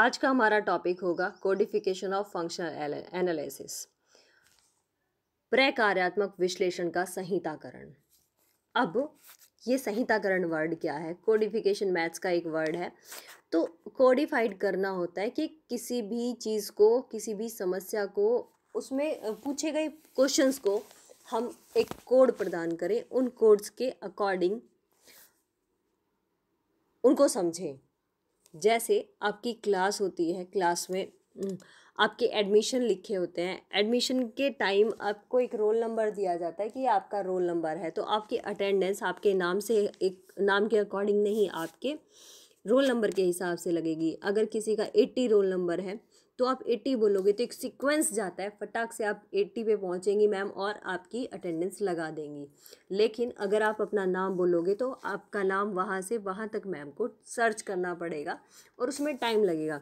आज का हमारा टॉपिक होगा कोडिफिकेशन ऑफ फंक्शनल एनालिसिस प्रकार्यात्मक विश्लेषण का संहिताकरण अब ये संहिताकरण वर्ड क्या है कोडिफिकेशन मैथ्स का एक वर्ड है तो कोडिफाइड करना होता है कि किसी भी चीज़ को किसी भी समस्या को उसमें पूछे गए क्वेश्चंस को हम एक कोड प्रदान करें उन कोड्स के अकॉर्डिंग उनको समझें जैसे आपकी क्लास होती है क्लास में आपके एडमिशन लिखे होते हैं एडमिशन के टाइम आपको एक रोल नंबर दिया जाता है कि आपका रोल नंबर है तो आपकी अटेंडेंस आपके नाम से एक नाम के अकॉर्डिंग नहीं आपके रोल नंबर के हिसाब से लगेगी अगर किसी का एट्टी रोल नंबर है तो आप एट्टी बोलोगे तो एक सीक्वेंस जाता है फटाक से आप एट्टी पे पहुँचेंगी मैम और आपकी अटेंडेंस लगा देंगी लेकिन अगर आप अपना नाम बोलोगे तो आपका नाम वहाँ से वहाँ तक मैम को सर्च करना पड़ेगा और उसमें टाइम लगेगा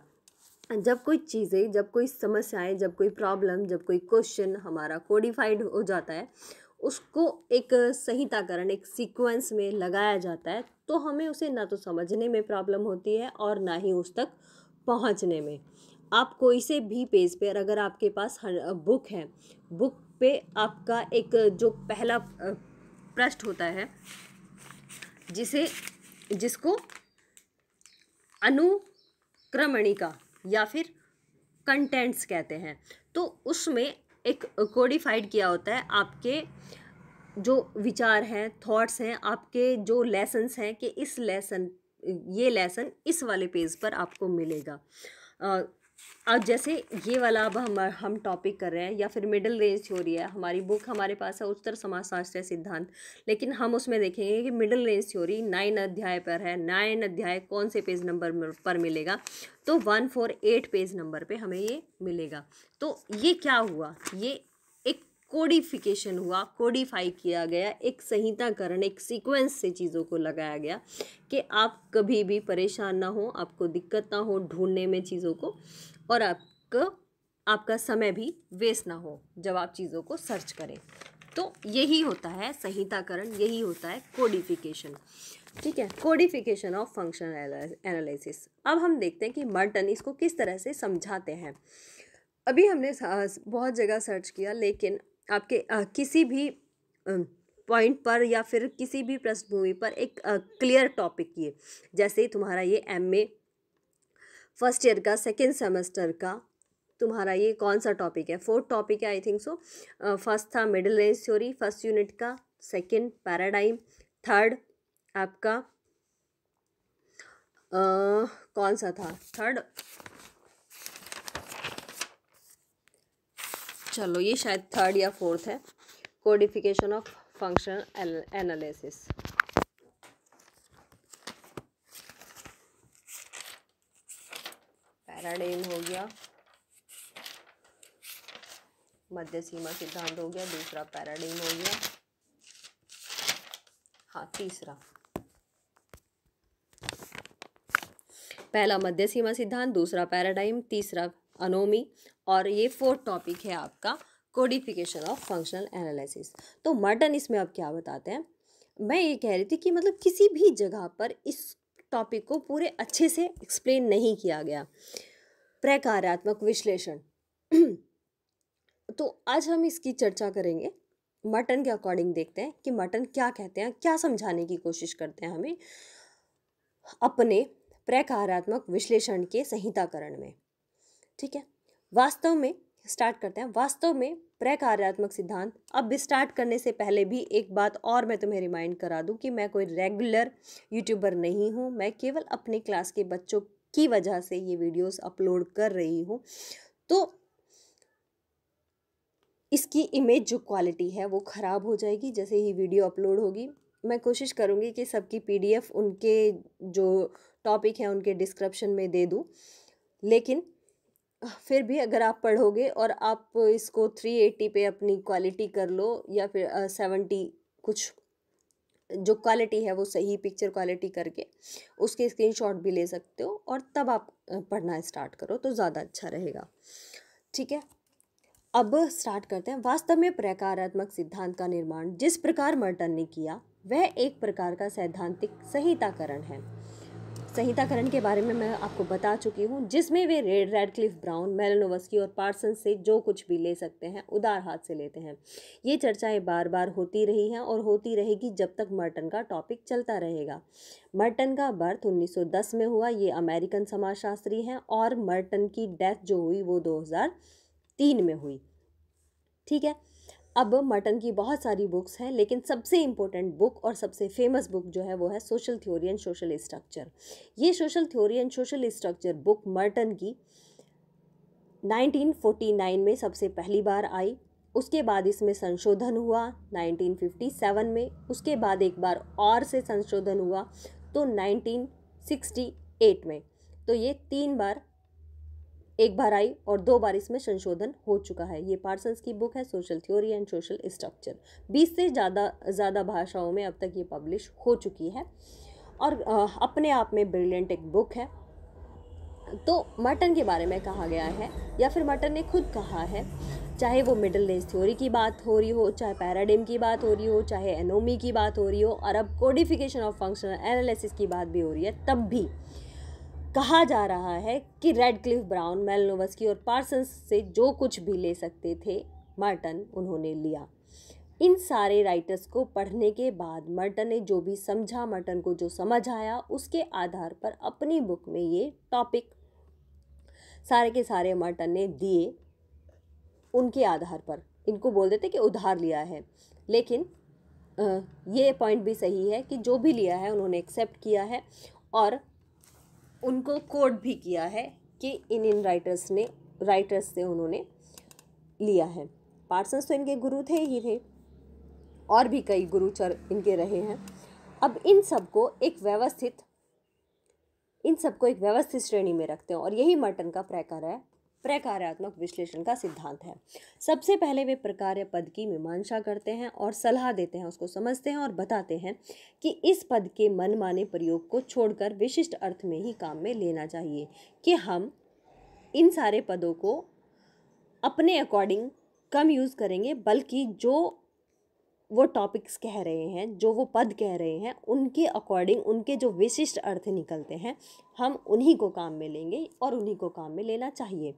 जब कोई चीज़ें जब कोई समस्याएं जब कोई प्रॉब्लम जब कोई क्वेश्चन हमारा कोडिफाइड हो जाता है उसको एक संहिताकरण एक सीक्वेंस में लगाया जाता है तो हमें उसे ना तो समझने में प्रॉब्लम होती है और ना ही उस तक पहुंचने में आप कोई से भी पेज पर अगर आपके पास बुक है बुक पे आपका एक जो पहला प्रश्न होता है जिसे जिसको अनुक्रमणिका या फिर कंटेंट्स कहते हैं तो उसमें एक कोडिफाइड किया होता है आपके जो विचार हैं थॉट्स हैं आपके जो लेसन्स हैं कि इस लेसन ये लेसन इस वाले पेज पर आपको मिलेगा अब जैसे ये वाला अब हम हम टॉपिक कर रहे हैं या फिर मिडिल रेंज थ्योरी है हमारी बुक हमारे पास है उत्तर समाजशास्त्र सिद्धांत लेकिन हम उसमें देखेंगे कि मिडिल रेंज थ्योरी नाइन अध्याय पर है नाइन अध्याय कौन से पेज नंबर पर मिलेगा तो one four eight page number पे हमें ये मिलेगा तो ये क्या हुआ ये कोडिफिकेशन हुआ कोडिफाई किया गया एक संहिताकरण एक सीक्वेंस से चीज़ों को लगाया गया कि आप कभी भी परेशान ना हो आपको दिक्कत ना हो ढूंढने में चीज़ों को और आपका आपका समय भी वेस्ट ना हो जब आप चीज़ों को सर्च करें तो यही होता है संहिताकरण यही होता है कोडिफिकेशन ठीक है कोडिफिकेशन ऑफ फंक्शनल एनालिसिस अब हम देखते हैं कि मर्टन इसको किस तरह से समझाते हैं अभी हमने बहुत जगह सर्च किया लेकिन आपके किसी भी पॉइंट पर या फिर किसी भी पृष्ठभूमि पर एक क्लियर टॉपिक ये जैसे तुम्हारा ये एम ए फर्स्ट ईयर का सेकेंड सेमेस्टर का तुम्हारा ये कौन सा टॉपिक है फोर्थ टॉपिक है आई थिंक सो फर्स्ट था middle range theory first unit का सेकेंड पैराडाइम थर्ड आपका uh, कौन सा था थर्ड चलो ये शायद थर्ड या फोर्थ है codification of function analysis paradigm हो गया मध्य सीमा सिद्धांत हो गया दूसरा पैराडेम हो गया हाँ तीसरा पहला मध्य सीमा सिद्धांत दूसरा पैराडाइम तीसरा अनोमी और ये फोर्थ टॉपिक है आपका कोडिफिकेशन ऑफ फंक्शनल एनालिसिस तो मटन इसमें आप क्या बताते हैं मैं ये कह रही थी कि मतलब किसी भी जगह पर इस टॉपिक को पूरे अच्छे से एक्सप्लेन नहीं किया गया प्रकारात्मक विश्लेषण तो आज हम इसकी चर्चा करेंगे मटन के अकॉर्डिंग देखते हैं कि मटन क्या कहते हैं क्या समझाने की कोशिश करते हैं हमें अपने प्रकारात्मक विश्लेषण के संहिताकरण में ठीक है वास्तव में स्टार्ट करते हैं वास्तव में प्रकार्यात्मक सिद्धांत अब स्टार्ट करने से पहले भी एक बात और मैं तुम्हें रिमाइंड करा दूं कि मैं कोई रेगुलर यूट्यूबर नहीं हूं मैं केवल अपने क्लास के बच्चों की वजह से ये वीडियोस अपलोड कर रही हूं तो इसकी इमेज जो क्वालिटी है वो ख़राब हो जाएगी जैसे ही वीडियो अपलोड होगी मैं कोशिश करूँगी कि सबकी पी उनके जो टॉपिक है उनके डिस्क्रिप्शन में दे दूँ लेकिन फिर भी अगर आप पढ़ोगे और आप इसको थ्री एटी पे अपनी क्वालिटी कर लो या फिर सेवेंटी कुछ जो क्वालिटी है वो सही पिक्चर क्वालिटी करके उसके स्क्रीनशॉट भी ले सकते हो और तब आप पढ़ना स्टार्ट करो तो ज़्यादा अच्छा रहेगा ठीक है अब स्टार्ट करते हैं वास्तव में प्रकारात्मक सिद्धांत का निर्माण जिस प्रकार मर्टन ने किया वह एक प्रकार का सैद्धांतिक संहिताकरण है संहिताकरण के बारे में मैं आपको बता चुकी हूँ जिसमें वे Rad Radcliffe Brown Malinowski और पार्सन से जो कुछ भी ले सकते हैं उदार हाथ से लेते हैं ये चर्चाएं बार बार होती रही हैं और होती रहेगी जब तक मर्टन का टॉपिक चलता रहेगा मर्टन का बर्थ 1910 में हुआ ये अमेरिकन समाजशास्त्री हैं और मर्टन की डेथ जो हुई वो दो में हुई ठीक है अब मटन की बहुत सारी बुक्स हैं लेकिन सबसे इम्पोर्टेंट बुक और सबसे फेमस बुक जो है वो है social theory and social structure ये social theory and social structure book Merton की 1949 में सबसे पहली बार आई उसके बाद इसमें संशोधन हुआ 1957 में उसके बाद एक बार और से संशोधन हुआ तो 1968 में तो ये तीन बार एक बार आई और दो बार इसमें संशोधन हो चुका है ये पार्सल्स की बुक है social theory and social structure बीस से ज़्यादा ज़्यादा भाषाओं में अब तक ये पब्लिश हो चुकी है और अपने आप में ब्रिलियंट एक बुक है तो मटन के बारे में कहा गया है या फिर मटन ने खुद कहा है चाहे वो मिडिल एज थ्योरी की बात हो रही हो चाहे पैराडिम की बात हो रही हो चाहे एनोमी की बात हो रही हो और अब कोडिफिकेशन ऑफ फंक्शनल एनालिसिस की बात भी हो रही है तब भी कहा जा रहा है कि रेडक्लिफ ब्राउन मेलनोवस्की और पार्सन्स से जो कुछ भी ले सकते थे मर्टन उन्होंने लिया इन सारे राइटर्स को पढ़ने के बाद मर्टन ने जो भी समझा मर्टन को जो समझ आया उसके आधार पर अपनी बुक में ये टॉपिक सारे के सारे मर्टन ने दिए उनके आधार पर इनको बोल देते कि उधार लिया है लेकिन ये पॉइंट भी सही है कि जो भी लिया है उन्होंने एक्सेप्ट किया है और उनको कोड भी किया है कि इन इन राइटर्स ने राइटर्स से उन्होंने लिया है पार्सन्स तो इनके गुरु थे ही थे और भी कई गुरुचर इनके रहे हैं अब इन सबको एक व्यवस्थित इन सबको एक व्यवस्थित श्रेणी में रखते हैं और यही मर्टन का प्रकार है प्रकार्यात्मक विश्लेषण का सिद्धांत है सबसे पहले वे प्रकार्य पद की मीमांसा करते हैं और सलाह देते हैं उसको समझते हैं और बताते हैं कि इस पद के मनमाने प्रयोग को छोड़कर विशिष्ट अर्थ में ही काम में लेना चाहिए कि हम इन सारे पदों को अपने अकॉर्डिंग कम यूज़ करेंगे बल्कि जो वो टॉपिक्स कह रहे हैं जो वो पद कह रहे हैं उनके अकॉर्डिंग उनके जो विशिष्ट अर्थ निकलते हैं हम उन्हीं को काम में लेंगे और उन्हीं को काम में लेना चाहिए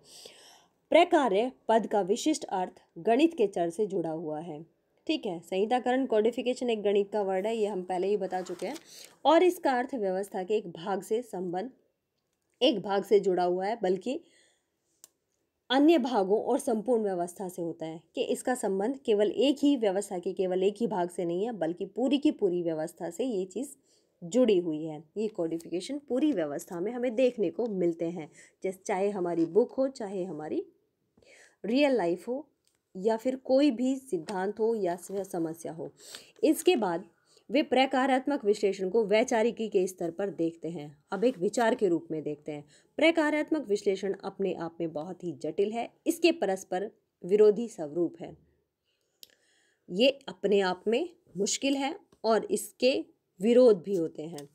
प्रकार्य पद का विशिष्ट अर्थ गणित के चर से जुड़ा हुआ है ठीक है संहिताकरण कोडिफिकेशन एक गणित का वर्ड है ये हम पहले ही बता चुके हैं और इसका अर्थ व्यवस्था के एक भाग से संबंध एक भाग से जुड़ा हुआ है बल्कि अन्य भागों और संपूर्ण व्यवस्था से होता है कि इसका संबंध केवल एक ही व्यवस्था के केवल एक ही भाग से नहीं है बल्कि पूरी की पूरी व्यवस्था से ये चीज़ जुड़ी हुई है ये कोडिफिकेशन पूरी व्यवस्था में हमें देखने को मिलते हैं जैसे चाहे हमारी बुक हो चाहे हमारी रियल लाइफ हो या फिर कोई भी सिद्धांत हो या समस्या हो इसके बाद वे प्रकारात्मक विश्लेषण को वैचारिकी के स्तर पर देखते हैं अब एक विचार के रूप में देखते हैं प्रकारात्मक विश्लेषण अपने आप में बहुत ही जटिल है इसके परस्पर विरोधी स्वरूप है ये अपने आप में मुश्किल है और इसके विरोध भी होते हैं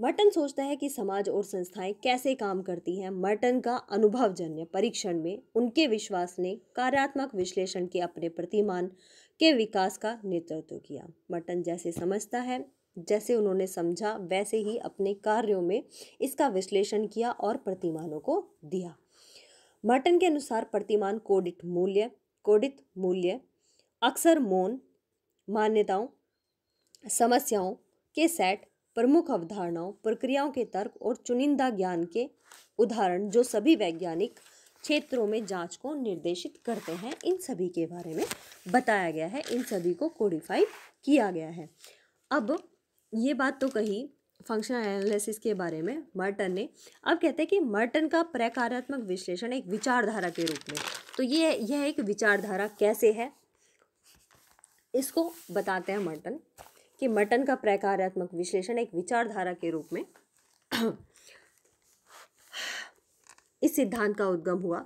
मर्टन सोचता है कि समाज और संस्थाएं कैसे काम करती हैं मर्टन का अनुभवजन्य परीक्षण में उनके विश्वास ने कार्यात्मक विश्लेषण के अपने प्रतिमान के विकास का नेतृत्व किया मटन जैसे समझता है जैसे उन्होंने समझा वैसे ही अपने कार्यों में इसका विश्लेषण किया और प्रतिमानों को दिया मर्टन के अनुसार प्रतिमान कोडित मूल्य कोडित मूल्य अक्सर मौन मान्यताओं समस्याओं के सेट प्रमुख अवधारणाओं प्रक्रियाओं के तर्क और चुनिंदा ज्ञान के उदाहरण जो सभी वैज्ञानिक क्षेत्रों में जांच को निर्देशित करते हैं इन सभी के बारे में बताया गया है इन सभी को कोडिफाई किया गया है अब ये बात तो कही फंक्शनल एनालिसिस के बारे में मर्टन ने अब कहते हैं कि मर्टन का प्रकारात्मक विश्लेषण एक विचारधारा के रूप में तो ये यह एक विचारधारा कैसे है इसको बताते हैं मर्टन कि मर्टन का प्रकारात्मक विश्लेषण एक विचारधारा के रूप में इस सिद्धांत का उद्गम हुआ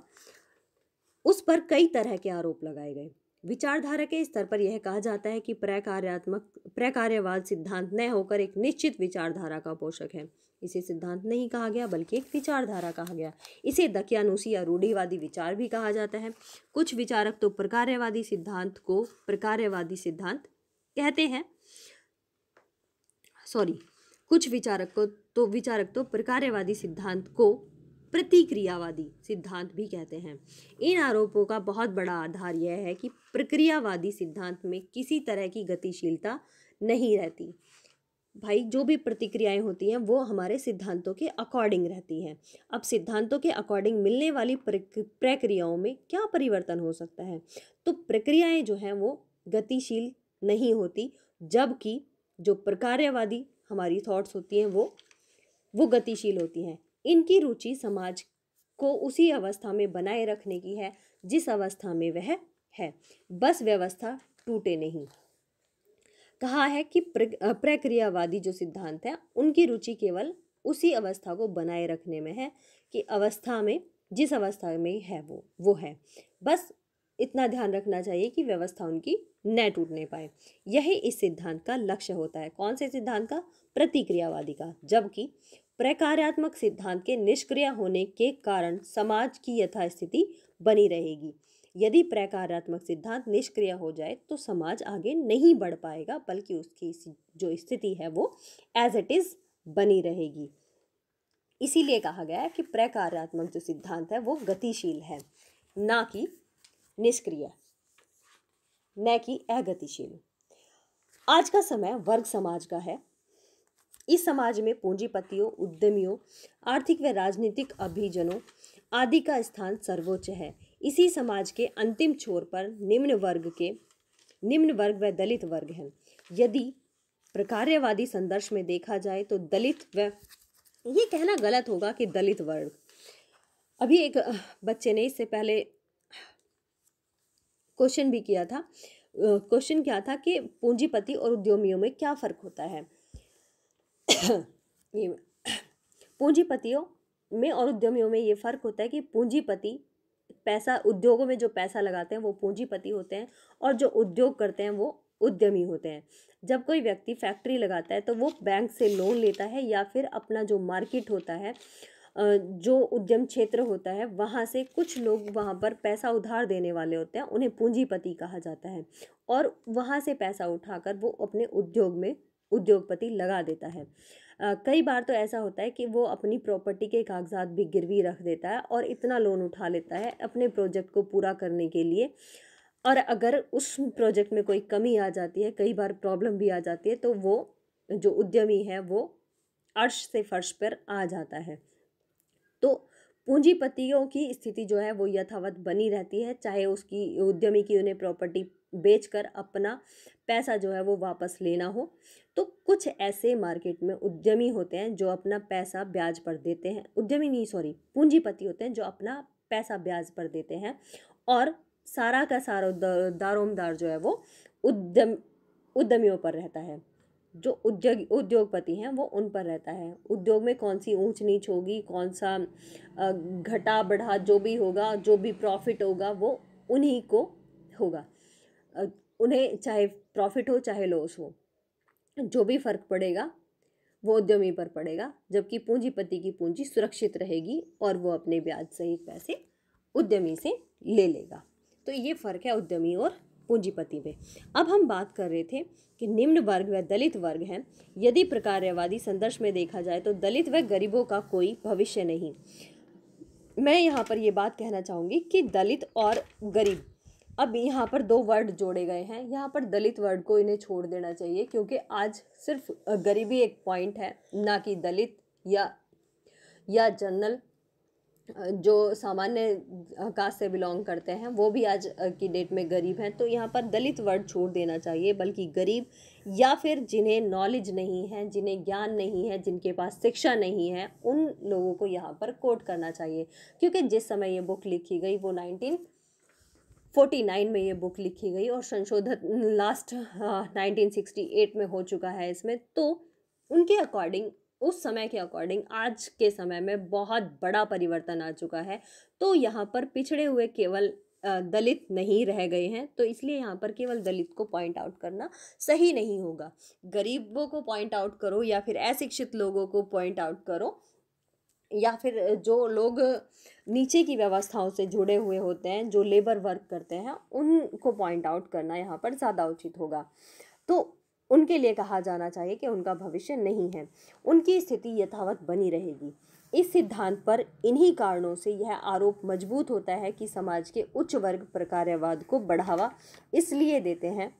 उस पर कई तरह के आरोप लगाए गए विचारधारा के स्तर पर यह कहा जाता है कि प्रकार्यात्मक प्रकार्यवाद सिद्धांत न होकर एक निश्चित विचारधारा का पोषक है इसे सिद्धांत नहीं कहा गया बल्कि एक विचारधारा कहा गया इसे दकियानुसी या रूढ़ीवादी विचार भी कहा जाता है कुछ विचारक तो प्रकार्यवादी सिद्धांत को प्रकार्यवादी सिद्धांत कहते हैं सॉरी कुछ विचारक को तो विचारक तो प्रकार्यवादी सिद्धांत को प्रतिक्रियावादी सिद्धांत भी कहते हैं इन आरोपों का बहुत बड़ा आधार यह है कि प्रक्रियावादी सिद्धांत में किसी तरह की गतिशीलता नहीं रहती भाई जो भी प्रतिक्रियाएं होती हैं वो हमारे सिद्धांतों के अकॉर्डिंग रहती हैं अब सिद्धांतों के अकॉर्डिंग मिलने वाली प्रक्रियाओं में क्या परिवर्तन हो सकता है तो प्रक्रियाएं जो हैं वो गतिशील नहीं होती जबकि जो प्रकार्यवादी हमारी थॉट्स होती हैं वो वो गतिशील होती हैं इनकी रुचि समाज को उसी अवस्था में बनाए रखने की है जिस अवस्था में वह है बस व्यवस्था टूटे नहीं कहा है कि प्रक्रियावादी जो सिद्धांत है उनकी रुचि केवल उसी अवस्था को बनाए रखने में है कि अवस्था में जिस अवस्था में है वो वो है बस इतना ध्यान रखना चाहिए कि व्यवस्था उनकी न टूटने पाए यही इस सिद्धांत का लक्ष्य होता है कौन से सिद्धांत का प्रतिक्रियावादी का जबकि प्रकार्यात्मक सिद्धांत के निष्क्रिय होने के कारण समाज की यथास्थिति बनी रहेगी यदि प्रकारात्मक सिद्धांत निष्क्रिय हो जाए तो समाज आगे नहीं बढ़ पाएगा बल्कि उसकी जो स्थिति है वो एज इट इज़ बनी रहेगी इसीलिए कहा गया है कि प्रकारात्मक जो सिद्धांत है वो गतिशील है ना कि निष्क्रिय न कि अगतिशील आज का समय वर्ग समाज का है इस समाज में पूंजीपतियों उद्यमियों आर्थिक व राजनीतिक अभिजनों आदि का स्थान सर्वोच्च है इसी समाज के अंतिम छोर पर निम्न वर्ग के निम्न वर्ग व दलित वर्ग हैं यदि प्रकार्यवादी संदर्श में देखा जाए तो दलित व ये कहना गलत होगा कि दलित वर्ग अभी एक बच्चे ने इससे पहले क्वेश्चन भी किया था क्वेश्चन क्या था कि पूंजीपति और उद्यमियों में क्या फ़र्क होता है पूंजीपतियों में और उद्यमियों में ये फ़र्क होता है कि पूंजीपति पैसा उद्योगों में जो पैसा लगाते हैं वो पूंजीपति होते हैं और जो उद्योग करते हैं वो उद्यमी होते हैं जब कोई व्यक्ति फैक्ट्री लगाता है तो वो बैंक से लोन लेता है या फिर अपना जो मार्केट होता है जो उद्यम क्षेत्र होता है वहाँ से कुछ लोग वहाँ पर पैसा उधार देने वाले होते हैं उन्हें पूंजीपति कहा जाता है और वहाँ से पैसा उठाकर वो अपने उद्योग में उद्योगपति लगा देता है कई बार तो ऐसा होता है कि वो अपनी प्रॉपर्टी के कागजात भी गिरवी रख देता है और इतना लोन उठा लेता है अपने प्रोजेक्ट को पूरा करने के लिए और अगर उस प्रोजेक्ट में कोई कमी आ जाती है कई बार प्रॉब्लम भी आ जाती है तो वो जो उद्यमी है वो अर्श से फर्श पर आ जाता है तो पूंजीपतियों की स्थिति जो है वो यथावत बनी रहती है चाहे उसकी उद्यमी की उन्हें प्रॉपर्टी बेचकर अपना पैसा जो है वो वापस लेना हो तो कुछ ऐसे मार्केट में उद्यमी होते हैं जो अपना पैसा ब्याज पर देते हैं उद्यमी नहीं सॉरी पूंजीपति होते हैं जो अपना पैसा ब्याज पर देते हैं और सारा का सारा दारोमदार जो है वो उद्यम उद्यमियों पर रहता है जो उद्योग उद्योगपति हैं वो उन पर रहता है उद्योग में कौन सी ऊंच नीच होगी कौन सा घटा बढ़ा जो भी होगा जो भी प्रॉफिट होगा वो उन्हीं को होगा उन्हें चाहे प्रॉफिट हो चाहे लॉस हो जो भी फर्क पड़ेगा वो उद्यमी पर पड़ेगा जबकि पूंजीपति की पूंजी सुरक्षित रहेगी और वो अपने ब्याज सहित पैसे उद्यमी से ले लेगा तो ये फ़र्क है उद्यमी और पूंजीपति में अब हम बात कर रहे थे कि निम्न वर्ग व दलित वर्ग हैं यदि प्रकार्यवादी संदर्श में देखा जाए तो दलित व गरीबों का कोई भविष्य नहीं मैं यहाँ पर ये बात कहना चाहूँगी कि दलित और गरीब अब यहाँ पर दो वर्ड जोड़े गए हैं यहाँ पर दलित वर्ड को इन्हें छोड़ देना चाहिए क्योंकि आज सिर्फ गरीबी एक पॉइंट है ना कि दलित या या जनरल जो सामान्य कास्ट से बिलोंग करते हैं वो भी आज की डेट में गरीब हैं तो यहाँ पर दलित वर्ड छोड़ देना चाहिए बल्कि गरीब या फिर जिन्हें नॉलेज नहीं है जिन्हें ज्ञान नहीं है जिनके पास शिक्षा नहीं है उन लोगों को यहाँ पर कोट करना चाहिए क्योंकि जिस समय ये बुक लिखी गई वो नाइनटीन नाइन में ये बुक लिखी गई और संशोधन लास्ट हाँ, नाइनटीन सिक्सटी एट में हो चुका है इसमें तो उनके अकॉर्डिंग उस समय के अकॉर्डिंग आज के समय में बहुत बड़ा परिवर्तन आ चुका है तो यहाँ पर पिछड़े हुए केवल दलित नहीं रह गए हैं तो इसलिए यहाँ पर केवल दलित को पॉइंट आउट करना सही नहीं होगा गरीबों को पॉइंट आउट करो या फिर अशिक्षित लोगों को पॉइंट आउट करो या फिर जो लोग नीचे की व्यवस्थाओं से जुड़े हुए होते हैं जो लेबर वर्क करते हैं उनको पॉइंट आउट करना यहाँ पर ज़्यादा उचित होगा तो उनके लिए कहा जाना चाहिए कि उनका भविष्य नहीं है उनकी स्थिति यथावत बनी रहेगी इस सिद्धांत पर इन्हीं कारणों से यह आरोप मजबूत होता है कि समाज के उच्च वर्ग प्रकार्यवाद को बढ़ावा इसलिए देते हैं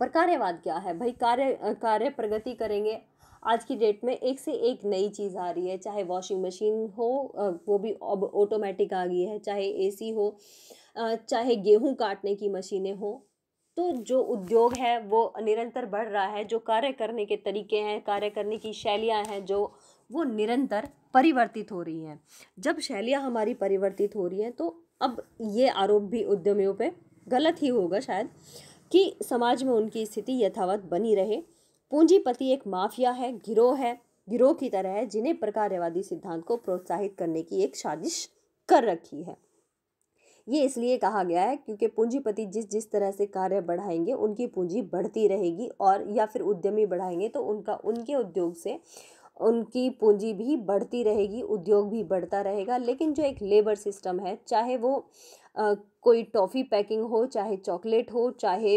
पर कार्यवाद क्या है भाई कार्य कार्य प्रगति करेंगे आज की डेट में एक से एक नई चीज़ आ रही है चाहे वॉशिंग मशीन हो वो भी अब ऑटोमेटिक आ गई है चाहे एसी हो चाहे गेहूं काटने की मशीनें हो तो जो उद्योग है वो निरंतर बढ़ रहा है जो कार्य करने के तरीके हैं कार्य करने की शैलियाँ हैं जो वो निरंतर परिवर्तित हो रही हैं जब शैलियाँ हमारी परिवर्तित हो रही हैं तो अब ये आरोप भी उद्यमियों पे गलत ही होगा शायद कि समाज में उनकी स्थिति यथावत बनी रहे पूंजीपति एक माफिया है गिरोह है गिरोह की तरह है जिन्हें प्रकार्यवादी सिद्धांत को प्रोत्साहित करने की एक साजिश कर रखी है ये इसलिए कहा गया है क्योंकि पूंजीपति जिस जिस तरह से कार्य बढ़ाएंगे उनकी पूंजी बढ़ती रहेगी और या फिर उद्यमी बढ़ाएंगे तो उनका उनके उद्योग से उनकी पूंजी भी बढ़ती रहेगी उद्योग भी बढ़ता रहेगा लेकिन जो एक लेबर सिस्टम है चाहे वो कोई टॉफ़ी पैकिंग हो चाहे चॉकलेट हो चाहे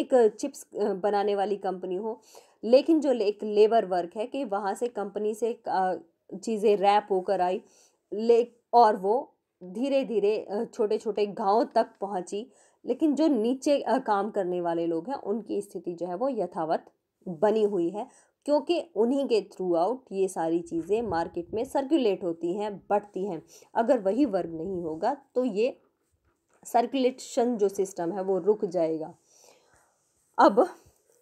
एक चिप्स बनाने वाली कंपनी हो लेकिन जो एक लेबर वर्क है कि वहाँ से कंपनी से चीज़ें रैप होकर आई ले और वो धीरे धीरे छोटे छोटे गांव तक पहुँची लेकिन जो नीचे काम करने वाले लोग हैं उनकी स्थिति जो है वो यथावत बनी हुई है क्योंकि उन्हीं के थ्रू आउट ये सारी चीज़ें मार्केट में सर्कुलेट होती हैं बढ़ती हैं अगर वही वर्ग नहीं होगा तो ये सर्कुलेशन जो सिस्टम है वो रुक जाएगा अब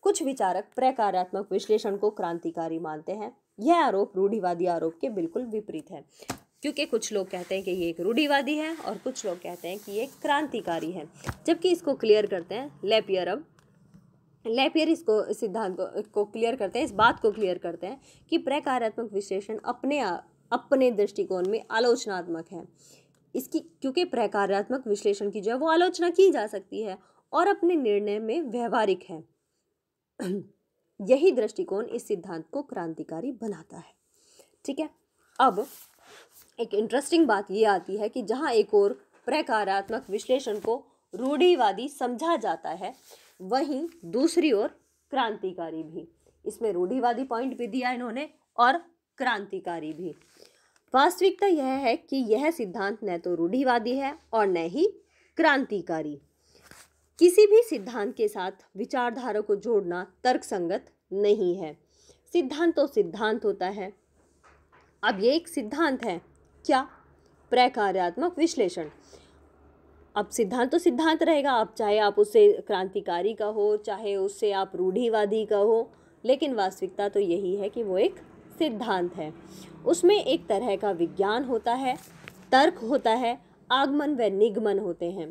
कुछ विचारक प्रकारात्मक विश्लेषण को क्रांतिकारी मानते हैं यह आरोप रूढ़िवादी आरोप के बिल्कुल विपरीत है क्योंकि कुछ लोग कहते हैं कि ये एक रूढ़िवादी है और कुछ लोग कहते हैं कि ये क्रांतिकारी है जबकि इसको क्लियर करते हैं लेपियर अब लेपियर इसको सिद्धांत को को क्लियर करते हैं इस बात को क्लियर करते हैं कि प्रकारात्मक विश्लेषण अपने आ, अपने दृष्टिकोण में आलोचनात्मक है इसकी क्योंकि प्रकारात्मक विश्लेषण की जो है वो आलोचना की जा सकती है और अपने निर्णय में व्यवहारिक है यही दृष्टिकोण इस सिद्धांत को क्रांतिकारी बनाता है ठीक है अब एक इंटरेस्टिंग बात ये आती है कि जहाँ एक और प्रकारात्मक विश्लेषण को रूढ़ीवादी समझा जाता है वहीं दूसरी ओर क्रांतिकारी भी इसमें रूढ़िवादी पॉइंट भी दिया इन्होंने और क्रांतिकारी भी वास्तविकता यह है कि यह सिद्धांत न तो रूढ़िवादी है और न ही क्रांतिकारी किसी भी सिद्धांत के साथ विचारधारा को जोड़ना तर्कसंगत नहीं है सिद्धांत तो सिद्धांत होता है अब ये एक सिद्धांत है क्या प्रकार्यात्मक विश्लेषण अब सिद्धांत तो सिद्धांत रहेगा आप चाहे आप उससे क्रांतिकारी का हो चाहे उससे आप रूढ़ीवादी का हो लेकिन वास्तविकता तो यही है कि वो एक सिद्धांत है उसमें एक तरह का विज्ञान होता है तर्क होता है आगमन व निगमन होते हैं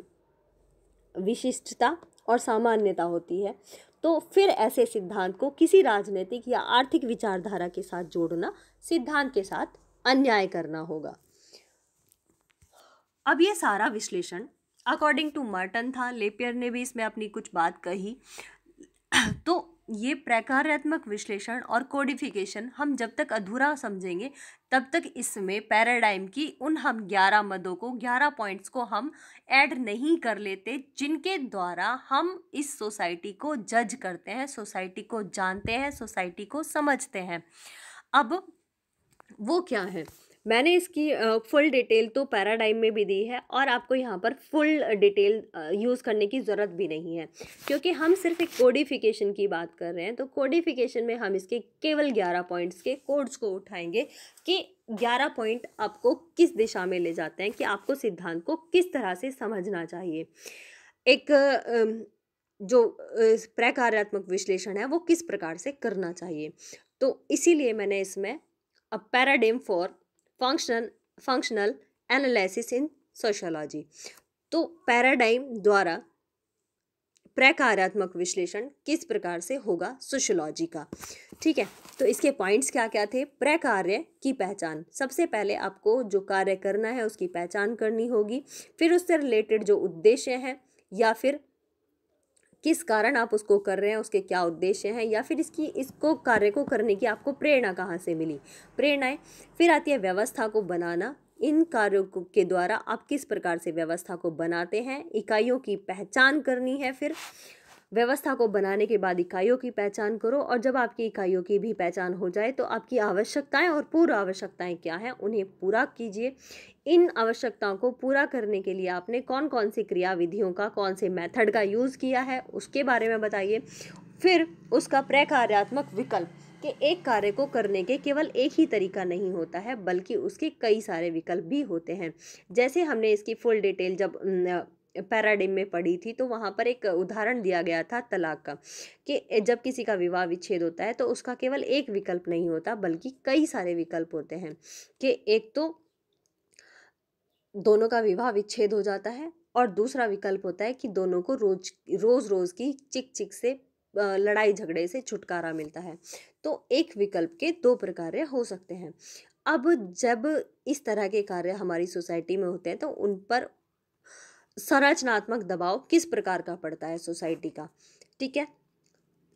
विशिष्टता और सामान्यता होती है तो फिर ऐसे सिद्धांत को किसी राजनीतिक या आर्थिक विचारधारा के साथ जोड़ना सिद्धांत के साथ अन्याय करना होगा अब ये सारा विश्लेषण अकॉर्डिंग टू मर्टन था लेपियर ने भी इसमें अपनी कुछ बात कही तो ये प्रकारात्मक विश्लेषण और कोडिफिकेशन हम जब तक अधूरा समझेंगे तब तक इसमें पैराडाइम की उन हम ग्यारह मदों को ग्यारह पॉइंट्स को हम ऐड नहीं कर लेते जिनके द्वारा हम इस सोसाइटी को जज करते हैं सोसाइटी को जानते हैं सोसाइटी को समझते हैं अब वो क्या है मैंने इसकी फुल डिटेल तो पैराडाइम में भी दी है और आपको यहाँ पर फुल डिटेल यूज़ करने की ज़रूरत भी नहीं है क्योंकि हम सिर्फ एक कोडिफिकेशन की बात कर रहे हैं तो कोडिफिकेशन में हम इसके केवल ग्यारह पॉइंट्स के कोड्स को उठाएंगे कि ग्यारह पॉइंट आपको किस दिशा में ले जाते हैं कि आपको सिद्धांत को किस तरह से समझना चाहिए एक जो प्रकार्यात्मक विश्लेषण है वो किस प्रकार से करना चाहिए तो इसीलिए मैंने इसमें a paradigm for functional functional analysis in sociology तो पैराडाइम द्वारा प्रकारात्मक विश्लेषण किस प्रकार से होगा सोशोलॉजी का ठीक है तो इसके पॉइंट्स क्या क्या थे प्रकार्य की पहचान सबसे पहले आपको जो कार्य करना है उसकी पहचान करनी होगी फिर उससे रिलेटेड जो उद्देश्य हैं या फिर किस कारण आप उसको कर रहे हैं उसके क्या उद्देश्य हैं या फिर इसकी इसको कार्य को करने की आपको प्रेरणा कहाँ से मिली प्रेरणाएँ फिर आती है व्यवस्था को बनाना इन कार्यों के द्वारा आप किस प्रकार से व्यवस्था को बनाते हैं इकाइयों की पहचान करनी है फिर व्यवस्था को बनाने के बाद इकाइयों की पहचान करो और जब आपकी इकाइयों की भी पहचान हो जाए तो आपकी आवश्यकताएं और पूर्व आवश्यकताएं क्या हैं उन्हें पूरा कीजिए इन आवश्यकताओं को पूरा करने के लिए आपने कौन कौन सी क्रियाविधियों का कौन से मेथड का यूज़ किया है उसके बारे में बताइए फिर उसका प्रकार्यात्मक विकल्प कि एक कार्य को करने के केवल एक ही तरीका नहीं होता है बल्कि उसके कई सारे विकल्प भी होते हैं जैसे हमने इसकी फुल डिटेल जब पैराडिम में पढ़ी थी तो वहाँ पर एक उदाहरण दिया गया था तलाक का कि जब किसी का विवाह विच्छेद होता है तो उसका केवल एक विकल्प नहीं होता बल्कि कई सारे विकल्प होते हैं कि एक तो दोनों का विवाह विच्छेद हो जाता है और दूसरा विकल्प होता है कि दोनों को रोज रोज़ रोज़ की चिक चिक से लड़ाई झगड़े से छुटकारा मिलता है तो एक विकल्प के दो प्रकार हो सकते हैं अब जब इस तरह के कार्य हमारी सोसाइटी में होते हैं तो उन पर संरचनात्मक दबाव किस प्रकार का पड़ता है सोसाइटी का ठीक है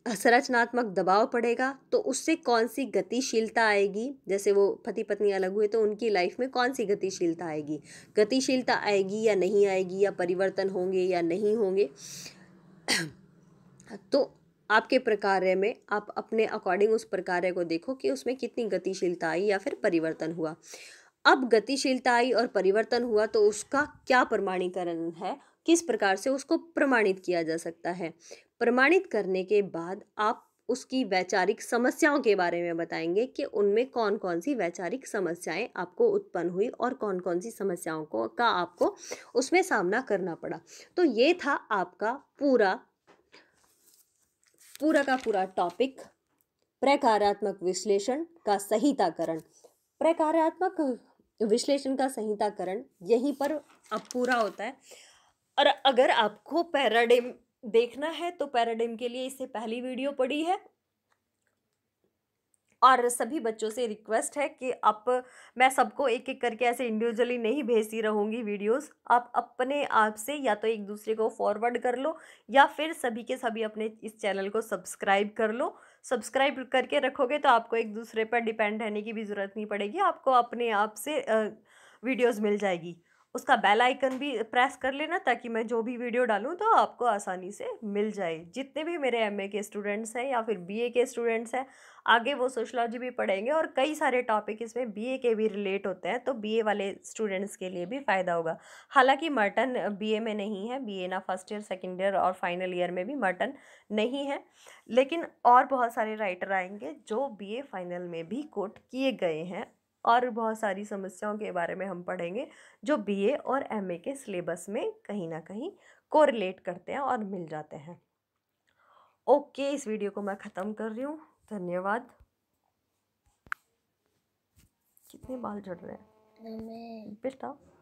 संरचनात्मक दबाव पड़ेगा तो उससे कौन सी गतिशीलता आएगी जैसे वो पति पत्नी अलग हुए तो उनकी लाइफ में कौन सी गतिशीलता आएगी गतिशीलता आएगी या नहीं आएगी या परिवर्तन होंगे या नहीं होंगे तो आपके प्रकार्य में आप अपने अकॉर्डिंग उस प्रकार्य को देखो कि उसमें कितनी गतिशीलता आई या फिर परिवर्तन हुआ अब गतिशीलता आई और परिवर्तन हुआ तो उसका क्या प्रमाणीकरण है किस प्रकार से उसको प्रमाणित किया जा सकता है प्रमाणित करने के बाद आप उसकी वैचारिक समस्याओं के बारे में बताएंगे कि उनमें कौन कौन सी वैचारिक समस्याएं आपको उत्पन्न हुई और कौन कौन सी समस्याओं को का आपको उसमें सामना करना पड़ा तो ये था आपका पूरा पूरा का पूरा टॉपिक प्रकारात्मक विश्लेषण का संहिताकरण प्रकारात्मक विश्लेषण का संहिताकरण यहीं पर अब पूरा होता है और अगर आपको पैराडिम देखना है तो पैराडिम के लिए इससे पहली वीडियो पड़ी है और सभी बच्चों से रिक्वेस्ट है कि आप मैं सबको एक एक करके ऐसे इंडिविजुअली नहीं भेजती रहूँगी वीडियोस आप अपने आप से या तो एक दूसरे को फॉरवर्ड कर लो या फिर सभी के सभी अपने इस चैनल को सब्सक्राइब कर लो सब्सक्राइब करके रखोगे तो आपको एक दूसरे पर डिपेंड रहने की भी ज़रूरत नहीं पड़ेगी आपको अपने आप से वीडियोज़ मिल जाएगी उसका बेल आइकन भी प्रेस कर लेना ताकि मैं जो भी वीडियो डालूँ तो आपको आसानी से मिल जाए जितने भी मेरे एमए के स्टूडेंट्स हैं या फिर बीए के स्टूडेंट्स हैं आगे वो सोशलॉजी भी पढ़ेंगे और कई सारे टॉपिक इसमें बीए के भी रिलेट होते हैं तो बीए वाले स्टूडेंट्स के लिए भी फ़ायदा होगा हालांकि मर्टन बी में नहीं है बी ना फर्स्ट ईयर सेकेंड ईयर और फाइनल ईयर में भी मर्टन नहीं है लेकिन और बहुत सारे राइटर आएंगे जो बी फाइनल में भी कोट किए गए हैं और बहुत सारी समस्याओं के बारे में हम पढ़ेंगे जो बीए और एमए के सिलेबस में कहीं ना कहीं कोरिलेट करते हैं और मिल जाते हैं ओके इस वीडियो को मैं ख़त्म कर रही हूँ धन्यवाद कितने बाल झड़ रहे हैं बेटा